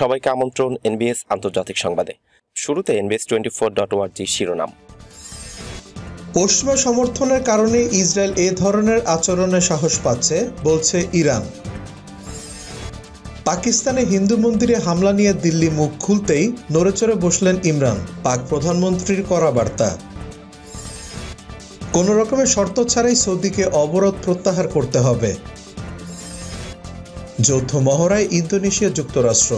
সবাইকে আমন্ত্রণ এনবিএস আন্তর্জাতিক সংবাদে শুরুতে এনবিএস টোয়েন্টি ফোর ডট ওয়ার্জি শিরোনাম পশ্চিমা সমর্থনের কারণে ইসরায়েল এ ধরনের আচরণে সাহস পাচ্ছে বলছে ইরান পাকিস্তানে হিন্দু মন্দিরে হামলা নিয়ে দিল্লি মুখ খুলতেই নড়েচড়ে বসলেন ইমরান পাক প্রধানমন্ত্রীর করা বার্তা কোন রকমের শর্ত ছাড়াই সৌদিকে অবরোধ প্রত্যাহার করতে হবে যৌথ মহড়ায় ইন্দোনেশিয়া যুক্তরাষ্ট্র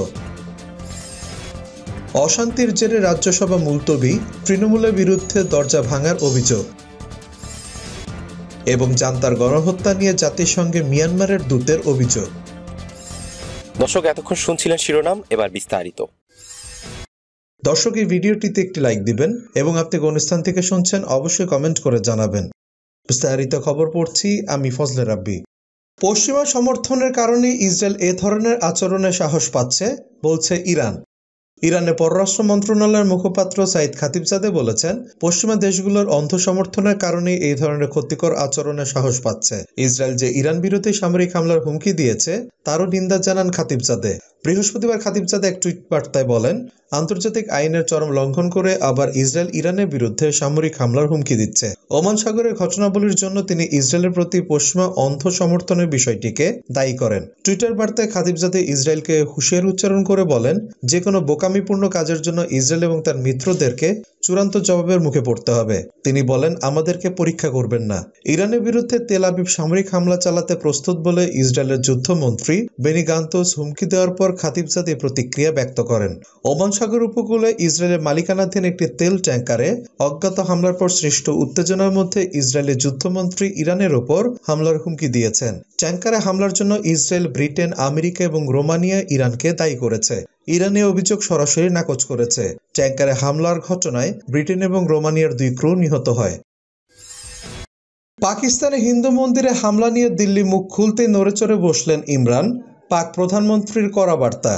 অশান্তির জেরে রাজ্যসভা মুলতবি তৃণমূলের বিরুদ্ধে দরজা ভাঙার অভিযোগ এবং জান্তার গণহত্যা নিয়ে জাতিসংঘে মিয়ানমারের দূতের অভিযোগ দর্শক এতক্ষণ শুনছিলেন শিরোনাম এবার বিস্তারিত দর্শক এই ভিডিওটিতে একটি লাইক দিবেন এবং আপনি কোন স্থান থেকে শুনছেন অবশ্যই কমেন্ট করে জানাবেন বিস্তারিত খবর পড়ছি আমি ফজলে রাব্বি পশ্চিমা সমর্থনের কারণে ইসরায়েল এ ধরনের আচরণে সাহস পাচ্ছে বলছে ইরান ইরানের পররাষ্ট্র মন্ত্রণালয়ের মুখপাত্র সাইদ খাতিবজাদে বলেছেন পশ্চিমা দেশগুলোর অন্ধ সমর্থনের কারণে এই ধরনের ক্ষতিকর আচরণে সাহস পাচ্ছে ইসরায়েল যে ইরান বিরোধী সামরিক হামলার হুমকি দিয়েছে তারও নিন্দা জানান খাতিবজাদে বৃহস্পতিবার খাতিবজাদে এক টুইট বার্তায় বলেন আন্তর্জাতিক আইনের চরম লঙ্ঘন করে আবার ইসরায়েল ইরানের বিরুদ্ধে সামরিক হামলার হুমকি দিচ্ছে ওমান সাগরের ঘটনাবলীর জন্য তিনি ইসরায়েলের প্রতি পশ্চিমা অন্ধ সমর্থনের বিষয়টিকে দায়ী করেন টুইটার বার্তায় খাদিবজাদে ইসরায়েলকে হুঁশিয়ার উচ্চারণ করে বলেন যে কোনো বোকামিপূর্ণ কাজের জন্য ইসরায়েল এবং তার মিত্রদেরকে চূড়ান্ত জবাবের মুখে পড়তে হবে তিনি বলেন আমাদেরকে পরীক্ষা করবেন না ইরানের বিরুদ্ধে তেল আবিব সামরিক হামলা চালাতে প্রস্তুত বলে ইসরায়েলের যুদ্ধমন্ত্রী বেনিগান্তোস হুমকি দেওয়ার পর খাতিবজাদ এ প্রতিক্রিয়া ব্যক্ত করেন ওমান সাগর উপকূলে ইসরায়েলের মালিকানাধীন একটি তেল ট্যাঙ্কারে অজ্ঞাত হামলার পর সৃষ্ট উত্তেজনার মধ্যে ইসরায়েলের যুদ্ধমন্ত্রী ইরানের ওপর হামলার হুমকি দিয়েছেন ট্যাঙ্কারে হামলার জন্য ইসরায়েল ব্রিটেন আমেরিকা এবং রোমানিয়া ইরানকে দায়ী করেছে ইরানে অভিযোগ সরাসরি নাকচ করেছে ট্যাঙ্কারে হামলার ঘটনায় ব্রিটেন এবং রোমানিয়ার দুই ক্রু নিহত হয় পাকিস্তানে হিন্দু মন্দিরে হামলা নিয়ে দিল্লি মুখ খুলতে নড়েচড়ে বসলেন ইমরান পাক প্রধানমন্ত্রীর করা বার্তা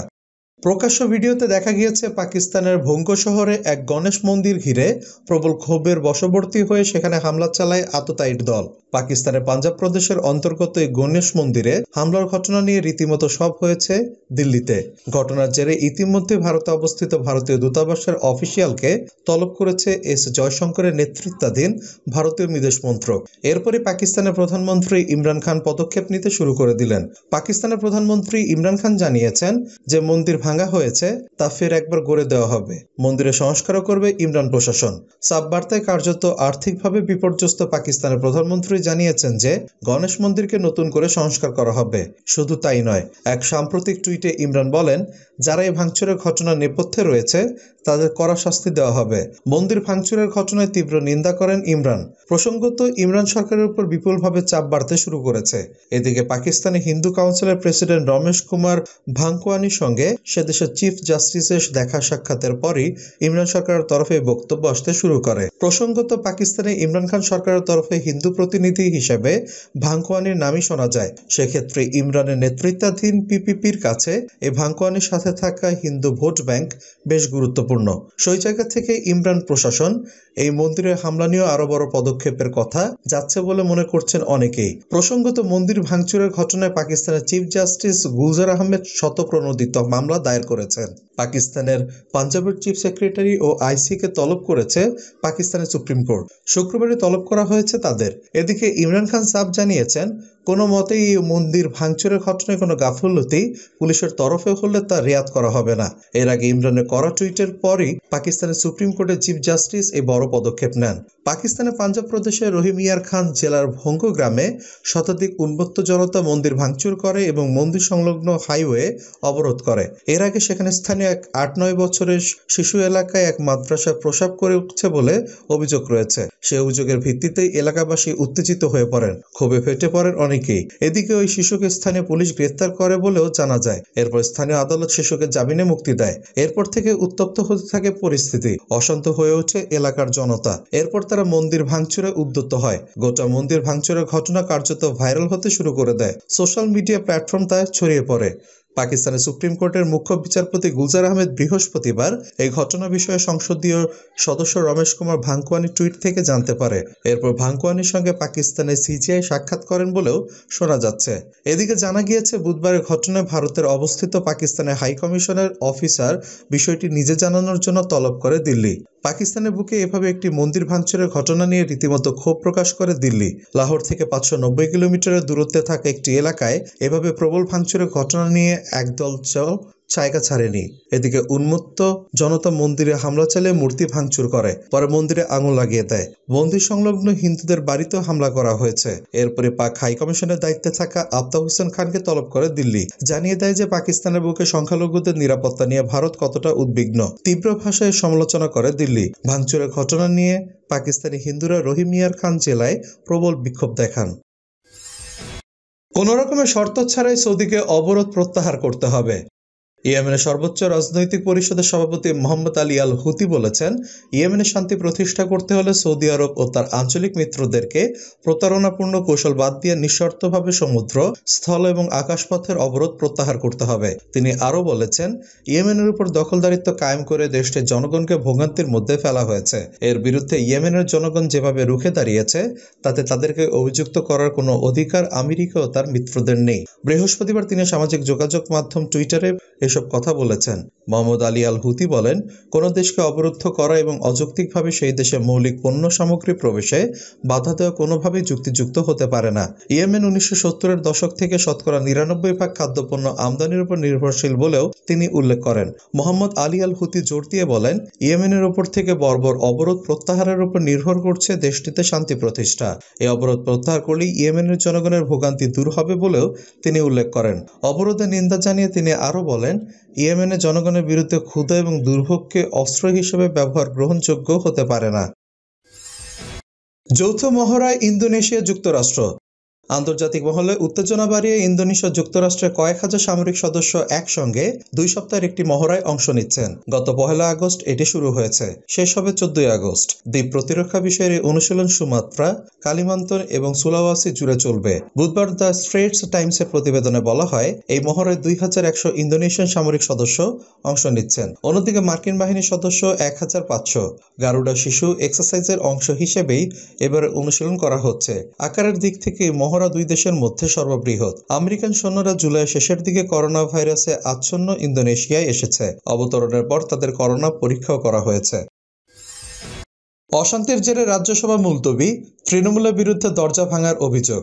প্রকাশ্য ভিডিওতে দেখা গিয়েছে পাকিস্তানের ভঙ্গ শহরে এক গণেশ মন্দির ঘিরে প্রবল ক্ষোভের বশবর্তী হয়ে সেখানে হামলা চালায় আততায়ীর দল পাকিস্তানের পাঞ্জাব প্রদেশের অন্তর্গত এই গণেশ মন্দিরে হামলার ঘটনা নিয়ে রীতিমতো সব হয়েছে দিল্লিতে ঘটনার জেরে ইতিমধ্যে ভারতে অবস্থিত ভারতীয় দূতাবাসের অফিসিয়ালকে তলব করেছে এস জয়শঙ্করের নেতৃত্বাধীন ভারতীয় বিদেশ মন্ত্রক এরপরে পাকিস্তানের প্রধানমন্ত্রী ইমরান খান পদক্ষেপ নিতে শুরু করে দিলেন পাকিস্তানের প্রধানমন্ত্রী ইমরান খান জানিয়েছেন যে মন্দির ভাঙা হয়েছে তা ফের একবার গড়ে দেওয়া হবে মন্দিরে সংস্কারও করবে ইমরান প্রশাসন সাব বার্তায় কার্যত আর্থিকভাবে বিপর্যস্ত পাকিস্তানের প্রধানমন্ত্রী জানিয়েছেন যে গণেশ মন্দিরকে নতুন করে সংস্কার করা হবে শুধু তাই নয় এক সাম্প্রতিক টুইটে ইমরান বলেন যারা এই ভাঙচুরের ঘটনার নেপথ্যে রয়েছে তাদের কড়া শাস্তি দেওয়া হবে মন্দির ভাঙচুরের ঘটনায় তীব্র নিন্দা করেন ইমরান প্রসঙ্গত ইমরান সরকারের উপর বিপুলভাবে চাপ বাড়তে শুরু করেছে এদিকে পাকিস্তানি হিন্দু কাউন্সিলের প্রেসিডেন্ট রমেশ কুমার ভাঙ্কুয়ানির সঙ্গে সেদেশের চিফ জাস্টিসের দেখা সাক্ষাতের পরই ইমরান সরকারের তরফে বক্তব্য আসতে শুরু করে প্রসঙ্গত পাকিস্তানে ইমরান খান সরকারের তরফে হিন্দু প্রতিনিধি প্রতিনিধি হিসেবে ভাঙ্কুয়ানির নামই শোনা যায় সেক্ষেত্রে ইমরানের নেতৃত্বাধীন পিপিপির কাছে এ ভাঙ্কুয়ানির সাথে থাকা হিন্দু ভোট ব্যাংক বেশ গুরুত্বপূর্ণ সেই জায়গা থেকে ইমরান প্রশাসন এই মন্দিরে হামলা নিয়ে আরো বড় পদক্ষেপের কথা যাচ্ছে বলে মনে করছেন অনেকেই প্রসঙ্গত মন্দির ভাঙচুরের ঘটনায় পাকিস্তানের চিফ জাস্টিস গুলজার আহমেদ শতপ্রণোদিত মামলা দায়ের করেছেন পাকিস্তানের পাঞ্জাবের চিফ সেক্রেটারি ও আইসিকে তলব করেছে পাকিস্তানের সুপ্রিম কোর্ট শুক্রবারে তলব করা হয়েছে তাদের এদিকে ইমরান খান সাব জানিয়েছেন কোনো মতেই মন্দির ভাঙচুরের ঘটনায় কোনো গাফলতি পুলিশের তরফে হলে তা রেয়াত করা হবে না এর আগে ইমরানের করা টুইটের পরই পাকিস্তানের সুপ্রিম কোর্টের চিফ জাস্টিস এই বড় পদক্ষেপ নেন পাকিস্তানের পাঞ্জাব প্রদেশের রহিমিয়ার খান জেলার ভঙ্গ গ্রামে শতাধিক উন্মুক্ত জনতা মন্দির ভাঙচুর করে এবং মন্দির সংলগ্ন হাইওয়ে অবরোধ করে এর আগে সেখানে স্থানীয় এক আট নয় বছরের শিশু এলাকায় এক মাদ্রাসা প্রসাব করে উঠছে বলে অভিযোগ রয়েছে সে অভিযোগের ভিত্তিতেই এলাকাবাসী উত্তেজিত হয়ে পড়েন ক্ষোভে ফেটে পড়েন অনেকেই এদিকে ওই শিশুকে স্থানীয় পুলিশ গ্রেফতার করে বলেও জানা যায় এরপর স্থানীয় আদালত শিশুকে জামিনে মুক্তি দেয় এরপর থেকে উত্তপ্ত হতে থাকে পরিস্থিতি অশান্ত হয়ে ওঠে এলাকার জনতা এরপর তারা মন্দির ভাঙচুরে উদ্যত হয় গোটা মন্দির ভাঙচুরের ঘটনা কার্যত ভাইরাল হতে শুরু করে দেয় সোশ্যাল মিডিয়া প্ল্যাটফর্ম তা ছড়িয়ে পড়ে পাকিস্তানের সুপ্রিম কোর্টের মুখ্য বিচারপতি গুলজার আহমেদ বৃহস্পতিবার এই ঘটনা বিষয়ে সংসদীয় সদস্য রমেশ কুমার ভাঙ্কুয়ানি টুইট থেকে জানতে পারে এরপর ভাঙ্কুয়ানির সঙ্গে পাকিস্তানের সিজিআই সাক্ষাৎ করেন বলেও শোনা যাচ্ছে এদিকে জানা গিয়েছে বুধবারের ঘটনায় ভারতের অবস্থিত পাকিস্তানের হাইকমিশনের অফিসার বিষয়টি নিজে জানানোর জন্য তলব করে দিল্লি পাকিস্তানের বুকে এভাবে একটি মন্দির ভাঙচুরের ঘটনা নিয়ে রীতিমতো ক্ষোভ প্রকাশ করে দিল্লি লাহোর থেকে পাঁচশো নব্বই কিলোমিটারের দূরত্বে থাকা একটি এলাকায় এভাবে প্রবল ভাঙচুরের ঘটনা নিয়ে একদল চল জায়গা ছাড়েনি এদিকে উন্মুক্ত জনতা মন্দিরে হামলা চালিয়ে মূর্তি ভাঙচুর করে পরে মন্দিরে আঙুল লাগিয়ে দেয় মন্দির সংলগ্ন হিন্দুদের বাড়িতেও হামলা করা হয়েছে এরপরে পাক হাই কমিশনের দায়িত্বে থাকা আফতাব হোসেন খানকে তলব করে দিল্লি জানিয়ে দেয় যে পাকিস্তানের বুকে সংখ্যালঘুদের নিরাপত্তা নিয়ে ভারত কতটা উদ্বিগ্ন তীব্র ভাষায় সমালোচনা করে দিল্লি ভাঙচুরের ঘটনা নিয়ে পাকিস্তানি হিন্দুরা রহিমিয়ার খান জেলায় প্রবল বিক্ষোভ দেখান কোনো রকমের শর্ত ছাড়াই সৌদিকে অবরোধ প্রত্যাহার করতে হবে ইয়েমেনের সর্বোচ্চ রাজনৈতিক পরিষদের সভাপতি মোহাম্মদ আলী আল হুতি বলেছেন ইয়েমেনে শান্তি প্রতিষ্ঠা করতে হলে সৌদি আরব ও তার আঞ্চলিক মিত্রদেরকে প্রতারণাপূর্ণ কৌশল বাদ দিয়ে নিঃশর্তভাবে সমুদ্র স্থল এবং আকাশপথের অবরোধ প্রত্যাহার করতে হবে তিনি আরও বলেছেন ইয়েমেনের উপর দখলদারিত্ব কায়েম করে দেশটির জনগণকে ভোগান্তির মধ্যে ফেলা হয়েছে এর বিরুদ্ধে ইয়েমেনের জনগণ যেভাবে রুখে দাঁড়িয়েছে তাতে তাদেরকে অভিযুক্ত করার কোনো অধিকার আমেরিকা ও তার মিত্রদের নেই বৃহস্পতিবার তিনি সামাজিক যোগাযোগ মাধ্যম টুইটারে যেসব কথা বলেছেন মোহাম্মদ আলী আল হুতি বলেন কোন দেশকে অবরুদ্ধ করা এবং অযৌক্তিকভাবে সেই দেশে মৌলিক পণ্য সামগ্রী প্রবেশে বাধা দেওয়া কোনোভাবেই যুক্তিযুক্ত হতে পারে না ইয়েমেন উনিশশো সত্তরের দশক থেকে শতকরা নিরানব্বই ভাগ খাদ্যপণ্য আমদানির উপর নির্ভরশীল বলেও তিনি উল্লেখ করেন মোহাম্মদ আলী আল হুতি জোর দিয়ে বলেন ইয়েমেনের উপর থেকে বর্বর অবরোধ প্রত্যাহারের উপর নির্ভর করছে দেশটিতে শান্তি প্রতিষ্ঠা এই অবরোধ প্রত্যাহার করলেই ইয়েমেনের জনগণের ভোগান্তি দূর হবে বলেও তিনি উল্লেখ করেন অবরোধে নিন্দা জানিয়ে তিনি আরও বলেন ইয়েমেনে জনগণের বিরুদ্ধে ক্ষুদা এবং দুর্ভোগকে অস্ত্র হিসেবে ব্যবহার গ্রহণযোগ্য হতে পারে না যৌথ মহড়ায় ইন্দোনেশিয়া যুক্তরাষ্ট্র আন্তর্জাতিক মহলে উত্তেজনা বাড়িয়ে ইন্দোনেশিয়া যুক্তরাষ্ট্রে কয়েক হাজার সামরিক সদস্য একসঙ্গে দুই সপ্তাহের একটি মহড়ায় অংশ নিচ্ছেন গত পহেলা আগস্ট এটি শুরু হয়েছে শেষ হবে চোদ্দই আগস্ট দ্বীপ প্রতিরক্ষা বিষয়ের এই অনুশীলন সুমাত্রা কালিমান্তন এবং সুলাওয়াসি জুড়ে চলবে বুধবার দ্য স্ট্রেটস টাইমসের প্রতিবেদনে বলা হয় এই মহড়ায় দুই হাজার একশো ইন্দোনেশিয়ান সামরিক সদস্য অংশ নিচ্ছেন অন্যদিকে মার্কিন বাহিনীর সদস্য এক হাজার পাঁচশো গারুডা শিশু এক্সারসাইজের অংশ হিসেবেই এবার অনুশীলন করা হচ্ছে আকারের দিক থেকে মহ মহড়া দুই দেশের মধ্যে সর্ববৃহৎ আমেরিকান সৈন্যরা জুলাই শেষের দিকে করোনা ভাইরাসে আচ্ছন্ন ইন্দোনেশিয়ায় এসেছে অবতরণের পর তাদের করোনা পরীক্ষাও করা হয়েছে অশান্তির জেরে রাজ্যসভা মুলতবি তৃণমূলের বিরুদ্ধে দরজা ভাঙার অভিযোগ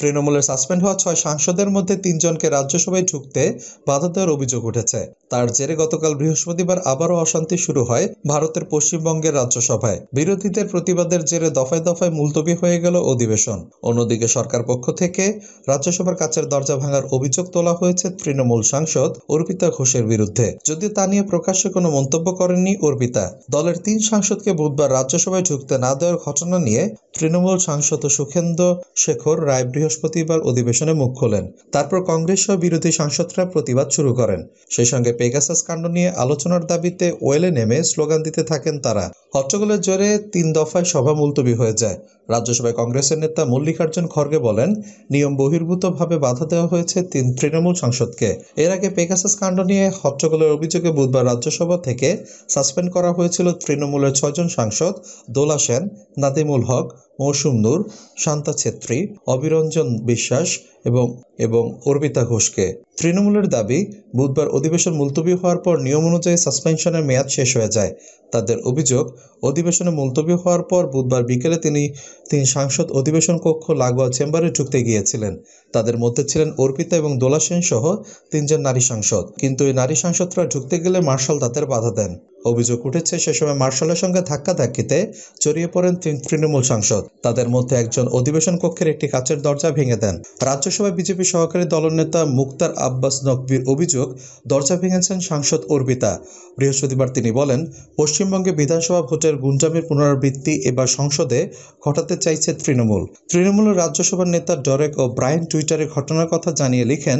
তৃণমূলের সাসপেন্ড হওয়া ছয় সাংসদের মধ্যে তিনজনকে রাজ্যসভায় ঢুকতে বাধা দেওয়ার অভিযোগ উঠেছে তার জেরে গতকাল বৃহস্পতিবার আবারও অশান্তি শুরু হয় ভারতের পশ্চিমবঙ্গের রাজ্যসভায় বিরোধীদের প্রতিবাদের জেরে দফায় দফায় মুলতবি হয়ে গেল অধিবেশন অন্যদিকে সরকার পক্ষ থেকে রাজ্যসভার কাছের দরজা ভাঙার অভিযোগ তোলা হয়েছে তৃণমূল সাংসদ অর্পিতা ঘোষের বিরুদ্ধে যদিও তা নিয়ে প্রকাশ্যে কোনো মন্তব্য করেননি অর্পিতা দলের তিন সাংসদকে বুধবার রাজ্যসভায় ঢুকতে না দেওয়ার ঘটনা নিয়ে তৃণমূল সাংসদ সুখেন্দ্র শেখর রায় বৃহস্পতিবার অধিবেশনে মুখ খোলেন তারপর কংগ্রেস সহ বিরোধী সাংসদরা প্রতিবাদ শুরু করেন সেই সঙ্গে পেগাসাস কাণ্ড নিয়ে আলোচনার দাবিতে ওয়েলে নেমে স্লোগান দিতে থাকেন তারা হট্টগোলের জোরে তিন দফায় সভা মুলতবি হয়ে যায় রাজ্যসভায় কংগ্রেসের নেতা মল্লিকার্জুন খড়গে বলেন নিয়ম বহির্ভূতভাবে বাধা দেওয়া হয়েছে তিন তৃণমূল সাংসদকে এর আগে পেগাসাস কাণ্ড নিয়ে হট্টগোলের অভিযোগে বুধবার রাজ্যসভা থেকে সাসপেন্ড করা হয়েছিল তৃণমূলের ছয়জন সাংসদ দোলা সেন নাদিমুল হক মৌসুম নূর শান্তা ছেত্রী অবিরঞ্জন বিশ্বাস এবং এবং অর্পিতা ঘোষকে তৃণমূলের দাবি বুধবার অধিবেশন মুলতবি হওয়ার পর নিয়ম অনুযায়ী সাসপেনশনের মেয়াদ শেষ হয়ে যায় তাদের অভিযোগ অধিবেশনে মুলতবি হওয়ার পর বুধবার বিকেলে তিনি তিনি সাংসদ অধিবেশন কক্ষ লাগোয়া চেম্বারে ঢুকতে গিয়েছিলেন তাদের মধ্যে ছিলেন অর্পিতা এবং দোলা সেন সহ তিনজন নারী সাংসদ কিন্তু এই নারী সাংসদরা ঢুকতে গেলে মার্শাল তাদের বাধা দেন অভিযোগ উঠেছে সে সময় মার্শালের সঙ্গে ধাক্কাধাক্কিতে জড়িয়ে পড়েন তিন তৃণমূল সাংসদ তাদের মধ্যে একজন অধিবেশন কক্ষের একটি কাচের দরজা ভেঙে দেন রাজ্যসভায় বিজেপি সহকারী দলনেতা মুক্তার আব্বাস নকবির অভিযোগ দরজা ভেঙেছেন সাংসদ অর্পিতা বৃহস্পতিবার তিনি বলেন পশ্চিমবঙ্গে বিধানসভা ভোটের গুঞ্জামের পুনরাবৃত্তি এবার সংসদে ঘটাতে চাইছে তৃণমূল তৃণমূলের রাজ্যসভার নেতা ডরেক ও ব্রায়েন টুইটারে ঘটনার কথা জানিয়ে লিখেন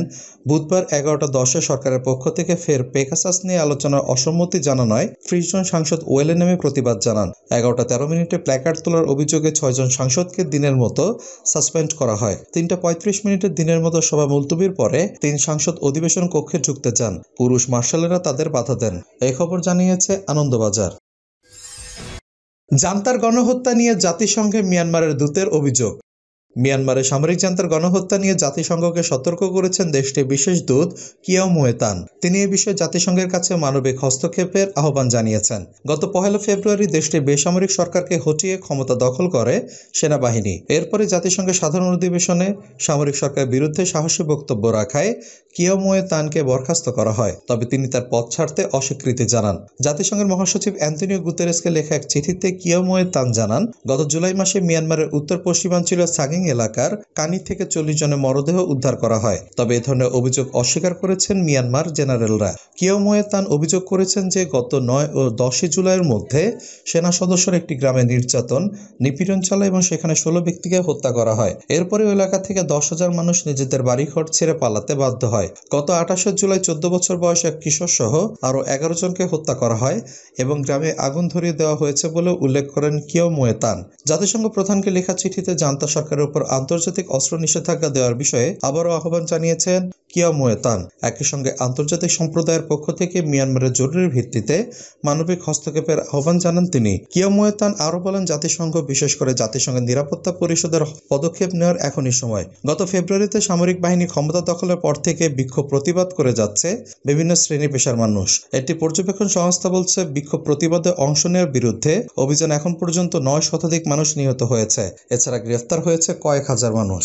বুধবার এগারোটা দশে সরকারের পক্ষ থেকে ফের পেকাসাস নিয়ে আলোচনার অসম্মতি জানানোয় ত্রিশ জন সাংসদ ওয়েলের নামে প্রতিবাদ জানান এগারোটা তেরো মিনিটে প্ল্যাকার্ড তোলার অভিযোগে ছয়জন সাংসদকে দিনের মতো সাসপেন্ড করা হয় তিনটা পঁয়ত্রিশ মিনিটের দিনের মতো সভা মুলতুবির পরে তিন সাংসদ অধিবেশন কক্ষে ঢুকতে যান পুরুষ মার্শালেরা তাদের বাধা দেন এই খবর জানিয়েছে আনন্দবাজার জান্তার গণহত্যা নিয়ে জাতিসংঘে মিয়ানমারের দূতের অভিযোগ মিয়ানমারে সামরিক যন্ত্রের গণহত্যা নিয়ে জাতিসংঘকে সতর্ক করেছেন দেশটির বিশেষ দূত কিয়াও মুয়েতান তিনি এ বিষয়ে জাতিসংঘের কাছে মানবিক হস্তক্ষেপের আহ্বান জানিয়েছেন গত পহেলা ফেব্রুয়ারি দেশটির বেসামরিক সরকারকে হটিয়ে ক্ষমতা দখল করে সেনাবাহিনী এরপরে জাতিসংঘের সাধারণ অধিবেশনে সামরিক সরকার বিরুদ্ধে সাহসী বক্তব্য রাখায় কিয়াও মুয়েতানকে বরখাস্ত করা হয় তবে তিনি তার পথ ছাড়তে অস্বীকৃতি জানান জাতিসংঘের মহাসচিব অ্যান্তনিও গুতেরেসকে লেখা এক চিঠিতে কিয়াও মুয়েতান জানান গত জুলাই মাসে মিয়ানমারের উত্তর পশ্চিমাঞ্চলীয় সাগিং এলাকার কানি থেকে চল্লিশ জনের মরদেহ উদ্ধার করা হয় তবে এ ধরনের অভিযোগ অস্বীকার করেছেন মিয়ানমার জেনারেলরা কিয়ময়ে তান অভিযোগ করেছেন যে গত নয় ও দশই জুলাইয়ের মধ্যে সেনা সদস্যের একটি গ্রামে নির্যাতন নিপীড়ন চলে এবং সেখানে ষোলো ব্যক্তিকে হত্যা করা হয় এরপরে এলাকা থেকে দশ হাজার মানুষ নিজেদের বাড়িঘর ছেড়ে পালাতে বাধ্য হয় গত আঠাশে জুলাই চোদ্দ বছর বয়স এক কিশোর সহ আরও এগারো জনকে হত্যা করা হয় এবং গ্রামে আগুন ধরিয়ে দেওয়া হয়েছে বলে উল্লেখ করেন কিয় মোয়েতান জাতিসংঘ প্রধানকে লেখা চিঠিতে জান্তা সরকারের উপর আন্তর্জাতিক অস্ত্র নিষেধাজ্ঞা দেওয়ার বিষয়ে আবারও আহ্বান জানিয়েছেন কিয়ামোয়েতান একই সঙ্গে আন্তর্জাতিক সম্প্রদায়ের পক্ষ থেকে মিয়ানমারের জরুরি ভিত্তিতে মানবিক হস্তক্ষেপের আহ্বান জানান তিনি কিয়ামোয়েতান আরও বলেন জাতিসংঘ বিশেষ করে জাতিসংঘের নিরাপত্তা পরিষদের পদক্ষেপ নেওয়ার এখনই সময় গত ফেব্রুয়ারিতে সামরিক বাহিনী ক্ষমতা দখলের পর থেকে বিক্ষোভ প্রতিবাদ করে যাচ্ছে বিভিন্ন শ্রেণী পেশার মানুষ একটি পর্যবেক্ষণ সংস্থা বলছে বিক্ষোভ প্রতিবাদে অংশ নেওয়ার বিরুদ্ধে অভিযান এখন পর্যন্ত নয় শতাধিক মানুষ নিহত হয়েছে এছাড়া গ্রেফতার হয়েছে কয়েক হাজার মানুষ